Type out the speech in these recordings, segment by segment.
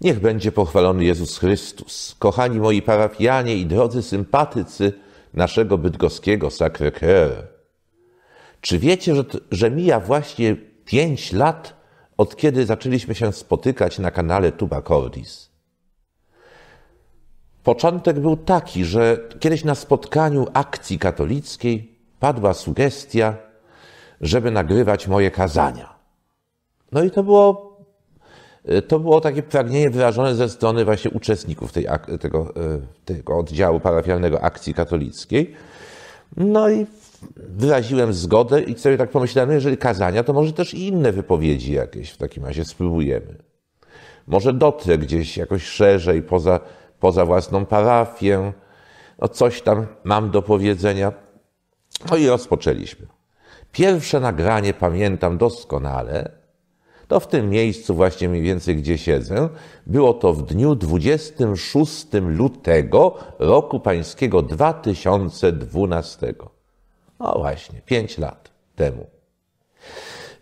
Niech będzie pochwalony Jezus Chrystus. Kochani moi parafianie i drodzy sympatycy naszego bydgoskiego Sacre-Cœur. Czy wiecie, że, że mija właśnie pięć lat, od kiedy zaczęliśmy się spotykać na kanale Tuba Cordis? Początek był taki, że kiedyś na spotkaniu akcji katolickiej padła sugestia, żeby nagrywać moje kazania. No i to było Y, to było takie pragnienie wyrażone ze strony właśnie uczestników tej, tego, y, tego oddziału parafialnego akcji katolickiej. No i wyraziłem zgodę i sobie tak pomyślałem, jeżeli kazania, to może też i inne wypowiedzi jakieś w takim razie spróbujemy. Może dotrę gdzieś jakoś szerzej, poza, poza własną parafię. No coś tam mam do powiedzenia. No i rozpoczęliśmy. Pierwsze nagranie pamiętam doskonale to w tym miejscu właśnie mniej więcej, gdzie siedzę, było to w dniu 26 lutego roku pańskiego 2012. No właśnie, 5 lat temu.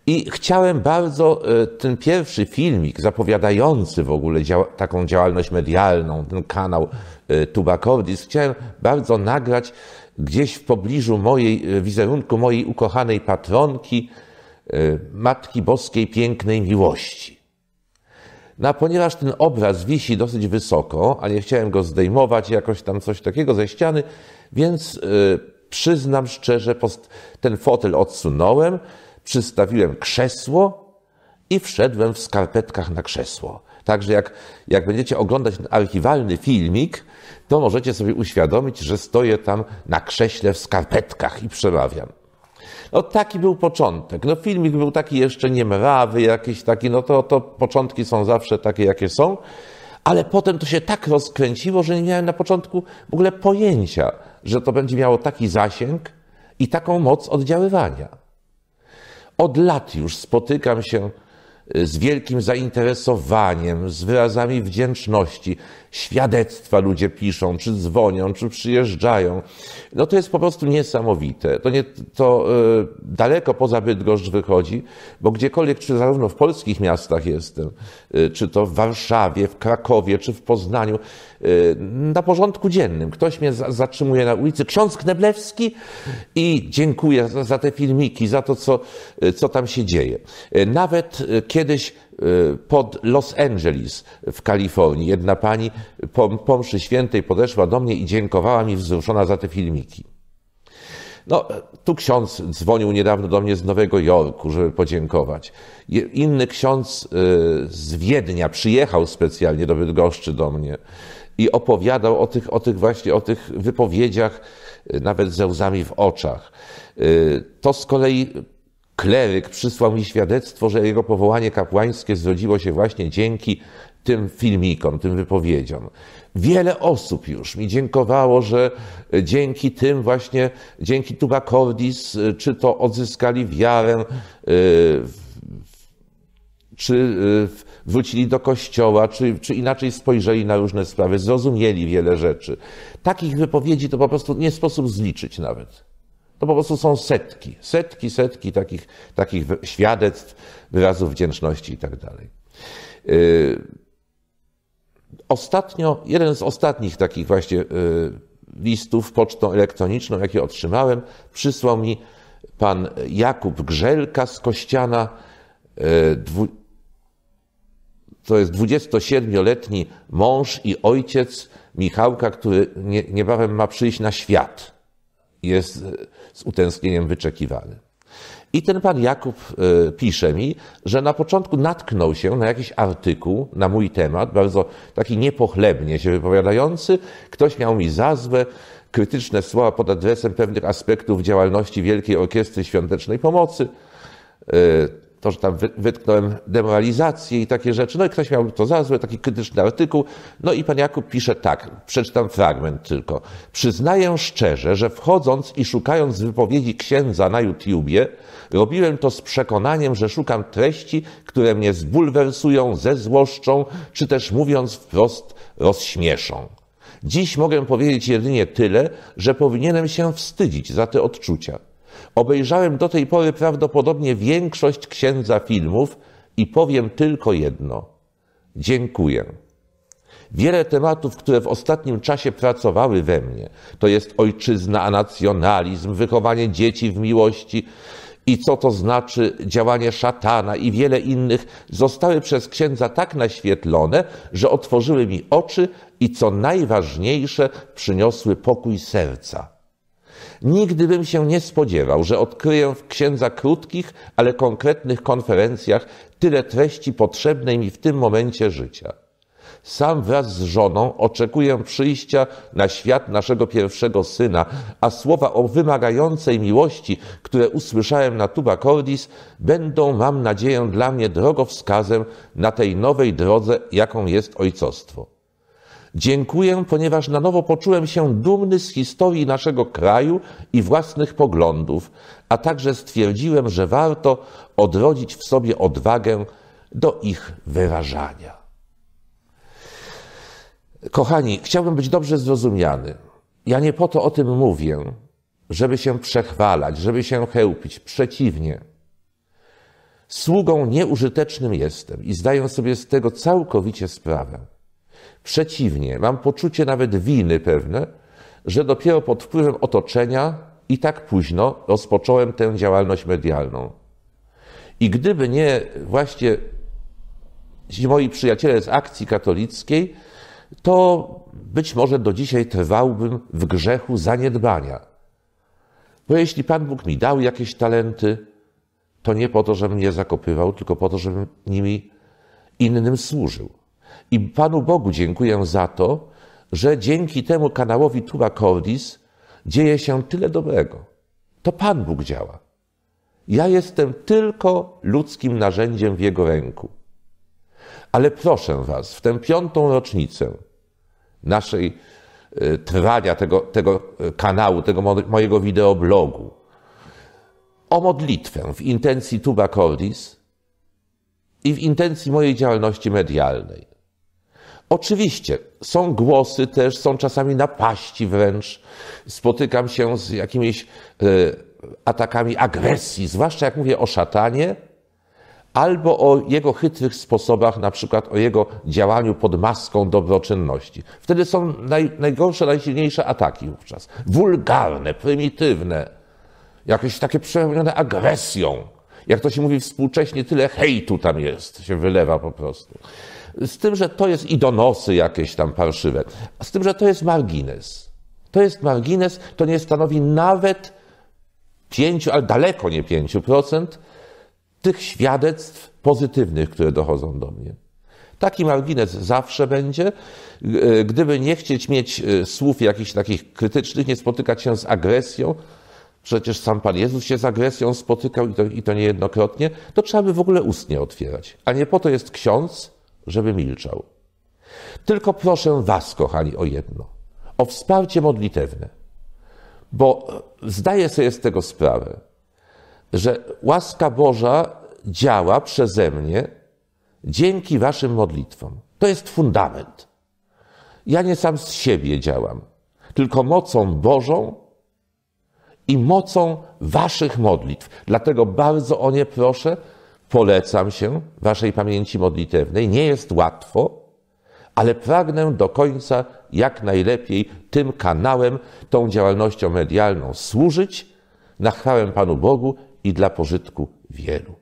I chciałem bardzo e, ten pierwszy filmik zapowiadający w ogóle dział taką działalność medialną, ten kanał e, Tubakordis, chciałem bardzo nagrać gdzieś w pobliżu mojej e, wizerunku mojej ukochanej patronki, Y, Matki Boskiej Pięknej Miłości. No a ponieważ ten obraz wisi dosyć wysoko, a nie chciałem go zdejmować, jakoś tam coś takiego ze ściany, więc y, przyznam szczerze, ten fotel odsunąłem, przystawiłem krzesło i wszedłem w skarpetkach na krzesło. Także jak, jak będziecie oglądać ten archiwalny filmik, to możecie sobie uświadomić, że stoję tam na krześle w skarpetkach i przemawiam. No taki był początek. No filmik był taki jeszcze niemrawy, jakiś taki, no to, to początki są zawsze takie, jakie są. Ale potem to się tak rozkręciło, że nie miałem na początku w ogóle pojęcia, że to będzie miało taki zasięg i taką moc oddziaływania. Od lat już spotykam się y, z wielkim zainteresowaniem, z wyrazami wdzięczności, świadectwa ludzie piszą, czy dzwonią, czy przyjeżdżają. No to jest po prostu niesamowite. To, nie, to yy, daleko poza Bydgoszcz wychodzi, bo gdziekolwiek, czy zarówno w polskich miastach jestem, yy, czy to w Warszawie, w Krakowie, czy w Poznaniu, y, na porządku dziennym ktoś mnie zatrzymuje na ulicy, ksiądz Kneblewski i dziękuję za, za te filmiki, za to, co, y, co tam się dzieje. Y, nawet kiedyś Y, pod Los Angeles w Kalifornii. Jedna pani po, po mszy świętej podeszła do mnie i dziękowała mi wzruszona za te filmiki. No, tu ksiądz dzwonił niedawno do mnie z Nowego Jorku, żeby podziękować. Inny ksiądz y, z Wiednia przyjechał specjalnie do Bydgoszczy do mnie i opowiadał o tych, o tych właśnie, o tych wypowiedziach, y, nawet ze łzami w oczach. To z kolei kleryk przysłał mi świadectwo, że jego powołanie kapłańskie zrodziło się właśnie dzięki tym filmikom, tym wypowiedziom. Wiele osób już mi dziękowało, że dzięki tym właśnie, dzięki Tuba Cordis, y, czy to odzyskali wiarę, y, czy y, wrócili do kościoła, czy, czy inaczej spojrzeli na różne sprawy, zrozumieli wiele rzeczy. Takich wypowiedzi to po prostu nie sposób zliczyć nawet. To po prostu są setki, setki, setki takich, takich świadectw, wyrazów wdzięczności i tak dalej. Y, ostatnio, jeden z ostatnich takich właśnie y, listów pocztą elektroniczną, jakie otrzymałem, przysłał mi pan Jakub Grzelka z Kościana, y, to jest 27-letni mąż i ojciec Michałka, który niebawem ma przyjść na świat jest z utęsknieniem wyczekiwany. I ten pan Jakub e, pisze mi, że na początku natknął się na jakiś artykuł na mój temat, bardzo taki niepochlebnie się wypowiadający. Ktoś miał mi zazwę, krytyczne słowa pod adresem pewnych aspektów działalności Wielkiej Orkiestry Świątecznej Pomocy e, to, że tam wytknąłem demoralizację i takie rzeczy. No i ktoś miał to za złe, taki krytyczny artykuł. No i pan Jakub pisze tak, przeczytam fragment tylko. Przyznaję szczerze, że wchodząc i szukając wypowiedzi księdza na YouTubie, robiłem to z przekonaniem, że szukam treści, które mnie zbulwersują, zezłoszczą, czy też mówiąc wprost, rozśmieszą. Dziś mogę powiedzieć jedynie tyle, że powinienem się wstydzić za te odczucia. Obejrzałem do tej pory prawdopodobnie większość księdza filmów i powiem tylko jedno. Dziękuję. Wiele tematów, które w ostatnim czasie pracowały we mnie, to jest ojczyzna, nacjonalizm, wychowanie dzieci w miłości i co to znaczy działanie szatana i wiele innych, zostały przez księdza tak naświetlone, że otworzyły mi oczy i co najważniejsze, przyniosły pokój serca. Nigdy bym się nie spodziewał, że odkryję w księdza krótkich, ale konkretnych konferencjach tyle treści potrzebnej mi w tym momencie życia. Sam wraz z żoną oczekuję przyjścia na świat naszego pierwszego syna, a słowa o wymagającej miłości, które usłyszałem na tuba cordis, będą, mam nadzieję, dla mnie drogowskazem na tej nowej drodze, jaką jest ojcostwo. Dziękuję, ponieważ na nowo poczułem się dumny z historii naszego kraju i własnych poglądów, a także stwierdziłem, że warto odrodzić w sobie odwagę do ich wyrażania. Kochani, chciałbym być dobrze zrozumiany. Ja nie po to o tym mówię, żeby się przechwalać, żeby się chełpić. Przeciwnie. Sługą nieużytecznym jestem i zdaję sobie z tego całkowicie sprawę. Przeciwnie, mam poczucie nawet winy pewne, że dopiero pod wpływem otoczenia i tak późno rozpocząłem tę działalność medialną. I gdyby nie właśnie moi przyjaciele z akcji katolickiej, to być może do dzisiaj trwałbym w grzechu zaniedbania. Bo jeśli Pan Bóg mi dał jakieś talenty, to nie po to, żebym je zakopywał, tylko po to, żebym nimi innym służył. I Panu Bogu dziękuję za to, że dzięki temu kanałowi Tuba Cordis dzieje się tyle dobrego. To Pan Bóg działa. Ja jestem tylko ludzkim narzędziem w Jego ręku. Ale proszę Was, w tę piątą rocznicę naszej e, trwania tego, tego e, kanału, tego mojego wideoblogu, o modlitwę w intencji Tuba Cordis i w intencji mojej działalności medialnej. Oczywiście są głosy też, są czasami napaści wręcz. Spotykam się z jakimiś e, atakami agresji, zwłaszcza jak mówię o szatanie, albo o jego chytrych sposobach, na przykład o jego działaniu pod maską dobroczynności. Wtedy są naj, najgorsze, najsilniejsze ataki wówczas. Wulgarne, prymitywne, jakieś takie przepełnione agresją. Jak to się mówi współcześnie, tyle hejtu tam jest, się wylewa po prostu z tym, że to jest i donosy jakieś tam parszywe, z tym, że to jest margines. To jest margines, to nie stanowi nawet 5, ale daleko nie 5% tych świadectw pozytywnych, które dochodzą do mnie. Taki margines zawsze będzie. Gdyby nie chcieć mieć e, słów jakichś takich krytycznych, nie spotykać się z agresją, przecież sam Pan Jezus się z agresją spotykał i to, i to niejednokrotnie, to trzeba by w ogóle ustnie otwierać. A nie po to jest ksiądz, żeby milczał. Tylko proszę Was, kochani, o jedno: o wsparcie modlitewne, bo zdaję sobie z tego sprawę, że łaska Boża działa przeze mnie dzięki Waszym modlitwom. To jest fundament. Ja nie sam z siebie działam, tylko mocą Bożą i mocą Waszych modlitw. Dlatego bardzo o nie proszę, Polecam się Waszej pamięci modlitewnej. Nie jest łatwo, ale pragnę do końca jak najlepiej tym kanałem, tą działalnością medialną służyć na chwałę Panu Bogu i dla pożytku wielu.